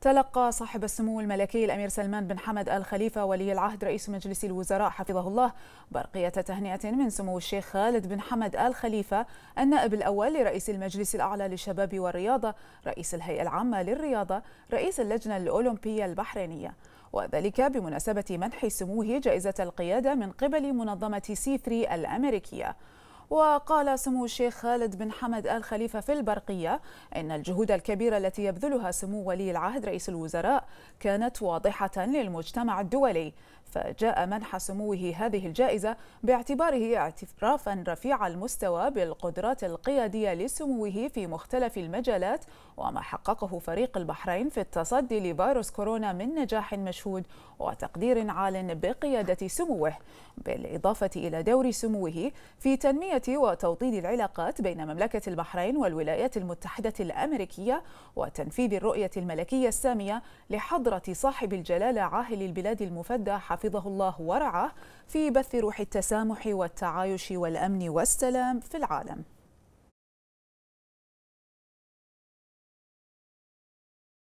تلقى صاحب السمو الملكي الأمير سلمان بن حمد آل خليفة ولي العهد رئيس مجلس الوزراء حفظه الله برقية تهنئة من سمو الشيخ خالد بن حمد آل خليفة النائب الأول لرئيس المجلس الأعلى للشباب والرياضة رئيس الهيئة العامة للرياضة رئيس اللجنة الأولمبية البحرينية وذلك بمناسبة منح سموه جائزة القيادة من قبل منظمة سي 3 الأمريكية وقال سمو الشيخ خالد بن حمد آل خليفة في البرقية إن الجهود الكبيرة التي يبذلها سمو ولي العهد رئيس الوزراء كانت واضحة للمجتمع الدولي فجاء منح سموه هذه الجائزة باعتباره اعترافا رفيع المستوى بالقدرات القيادية لسموه في مختلف المجالات وما حققه فريق البحرين في التصدي لفيروس كورونا من نجاح مشهود وتقدير عال بقيادة سموه بالإضافة إلى دور سموه في تنمية وتوطيد العلاقات بين مملكة البحرين والولايات المتحدة الأمريكية وتنفيذ الرؤية الملكية السامية لحضرة صاحب الجلالة عاهل البلاد المفدى حفظه الله ورعاه في بث روح التسامح والتعايش والأمن والسلام في العالم